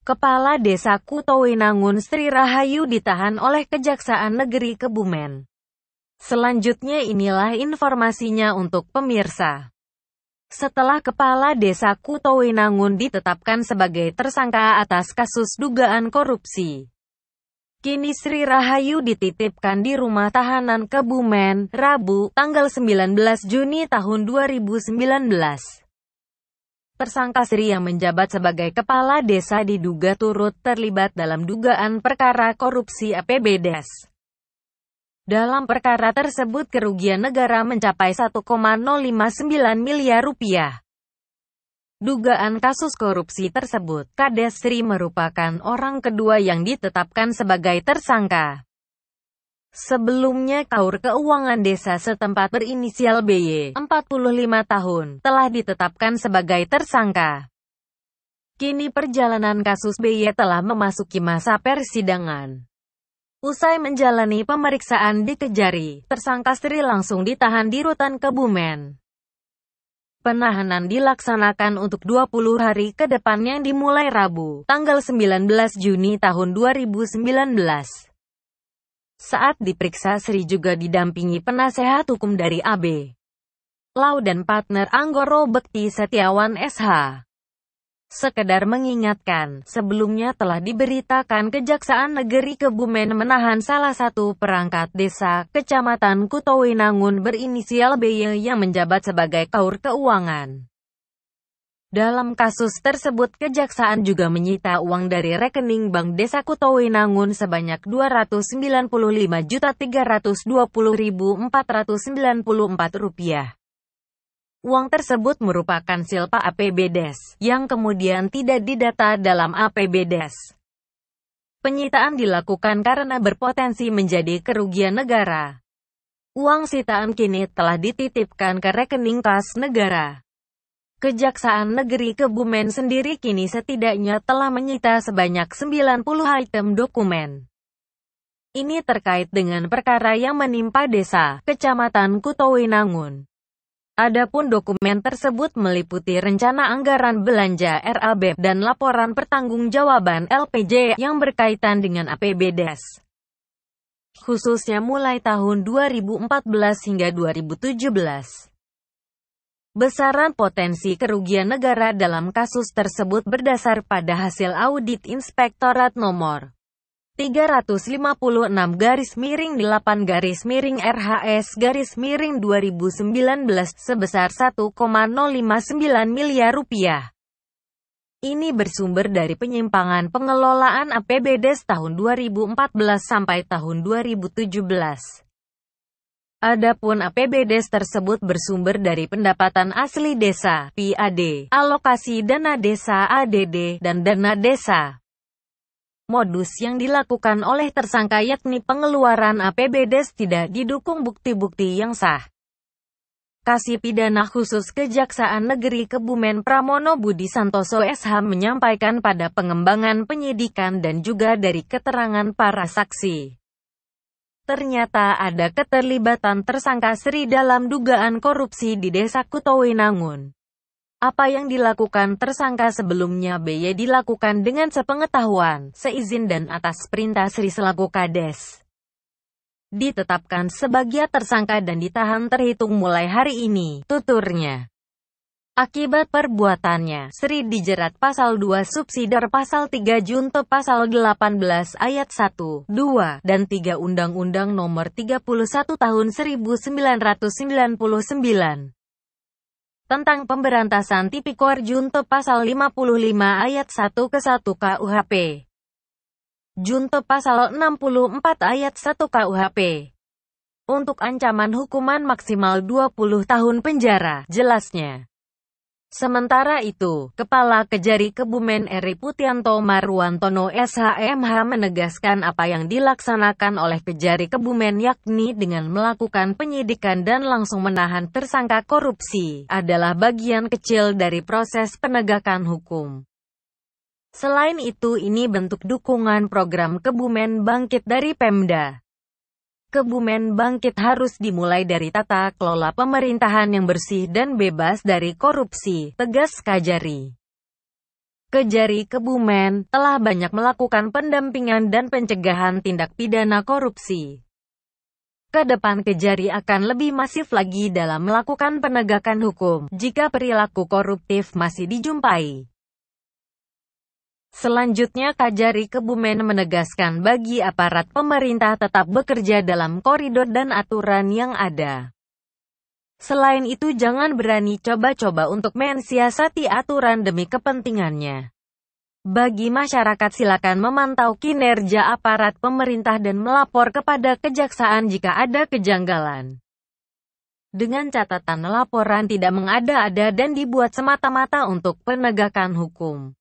Kepala Desa Kutowinangun Sri Rahayu ditahan oleh Kejaksaan Negeri Kebumen. Selanjutnya inilah informasinya untuk pemirsa. Setelah Kepala Desa Kutowinangun ditetapkan sebagai tersangka atas kasus dugaan korupsi, kini Sri Rahayu dititipkan di rumah tahanan Kebumen, Rabu, tanggal 19 Juni tahun 2019. Tersangka Sri yang menjabat sebagai kepala desa diduga turut terlibat dalam dugaan perkara korupsi APBDes. Dalam perkara tersebut kerugian negara mencapai 1,059 miliar rupiah. Dugaan kasus korupsi tersebut, Kades Sri merupakan orang kedua yang ditetapkan sebagai tersangka. Sebelumnya Kaur Keuangan Desa setempat berinisial BY, 45 tahun, telah ditetapkan sebagai tersangka. Kini perjalanan kasus BY telah memasuki masa persidangan. Usai menjalani pemeriksaan di Kejari, tersangka Sri langsung ditahan di Rutan Kebumen. Penahanan dilaksanakan untuk 20 hari ke depan dimulai Rabu, tanggal 19 Juni tahun 2019. Saat diperiksa Sri juga didampingi penasehat hukum dari AB. Lau dan partner Anggoro Bekti Setiawan SH. Sekedar mengingatkan, sebelumnya telah diberitakan Kejaksaan Negeri Kebumen menahan salah satu perangkat desa, Kecamatan Kutowinangun berinisial BY yang menjabat sebagai kaur keuangan. Dalam kasus tersebut kejaksaan juga menyita uang dari rekening Bank Desa Kutowinangun sebanyak 295.320.494 rupiah. Uang tersebut merupakan silpa APBDes, yang kemudian tidak didata dalam APBDes. Penyitaan dilakukan karena berpotensi menjadi kerugian negara. Uang sitaan kini telah dititipkan ke rekening kas negara. Kejaksaan Negeri Kebumen sendiri kini setidaknya telah menyita sebanyak 90 item dokumen. Ini terkait dengan perkara yang menimpa desa, kecamatan Kutowinangun. Adapun dokumen tersebut meliputi rencana anggaran belanja RAB dan laporan pertanggungjawaban LPJ yang berkaitan dengan APBDes. Khususnya mulai tahun 2014 hingga 2017. Besaran potensi kerugian negara dalam kasus tersebut berdasar pada hasil audit Inspektorat nomor 356 garis miring 8 garis miring RHS garis miring 2019 sebesar 1,059 miliar rupiah. Ini bersumber dari penyimpangan pengelolaan APBD tahun 2014 sampai tahun 2017. Adapun APBD tersebut bersumber dari pendapatan asli desa, PAD, alokasi dana desa ADD, dan dana desa. Modus yang dilakukan oleh tersangka yakni pengeluaran APBD tidak didukung bukti-bukti yang sah. Kasih pidana khusus Kejaksaan Negeri Kebumen Pramono Budi Santoso SH menyampaikan pada pengembangan penyidikan dan juga dari keterangan para saksi. Ternyata ada keterlibatan tersangka Sri dalam dugaan korupsi di desa Kutowinangun. Apa yang dilakukan tersangka sebelumnya BY dilakukan dengan sepengetahuan, seizin dan atas perintah Sri selaku Kades. Ditetapkan sebagai tersangka dan ditahan terhitung mulai hari ini, tuturnya. Akibat perbuatannya, Sri dijerat pasal 2 subsidiar pasal 3 junto pasal 18 ayat 1, 2, dan 3 Undang-Undang Nomor 31 Tahun 1999 tentang pemberantasan tipikor junto pasal 55 ayat 1 ke 1 KUHP. Junto pasal 64 ayat 1 KUHP untuk ancaman hukuman maksimal 20 tahun penjara, jelasnya. Sementara itu, Kepala Kejari Kebumen Eri Putianto Marwantono SHMH menegaskan apa yang dilaksanakan oleh Kejari Kebumen yakni dengan melakukan penyidikan dan langsung menahan tersangka korupsi adalah bagian kecil dari proses penegakan hukum. Selain itu ini bentuk dukungan program Kebumen Bangkit dari Pemda. Kebumen bangkit harus dimulai dari tata kelola pemerintahan yang bersih dan bebas dari korupsi, tegas Kajari. Kejari Kebumen telah banyak melakukan pendampingan dan pencegahan tindak pidana korupsi. Kedepan Kejari akan lebih masif lagi dalam melakukan penegakan hukum jika perilaku koruptif masih dijumpai. Selanjutnya Kajari Kebumen menegaskan bagi aparat pemerintah tetap bekerja dalam koridor dan aturan yang ada. Selain itu jangan berani coba-coba untuk mensiasati aturan demi kepentingannya. Bagi masyarakat silakan memantau kinerja aparat pemerintah dan melapor kepada kejaksaan jika ada kejanggalan. Dengan catatan laporan tidak mengada-ada dan dibuat semata-mata untuk penegakan hukum.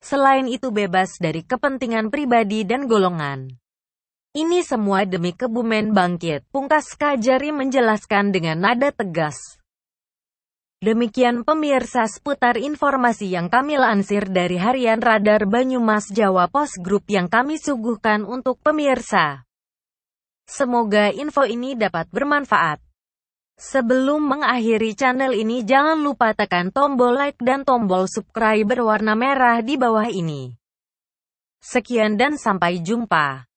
Selain itu bebas dari kepentingan pribadi dan golongan. Ini semua demi kebumen bangkit, pungkas Kajari menjelaskan dengan nada tegas. Demikian pemirsa seputar informasi yang kami lansir dari harian radar Banyumas Jawa Pos Group yang kami suguhkan untuk pemirsa. Semoga info ini dapat bermanfaat. Sebelum mengakhiri channel ini jangan lupa tekan tombol like dan tombol subscribe berwarna merah di bawah ini. Sekian dan sampai jumpa.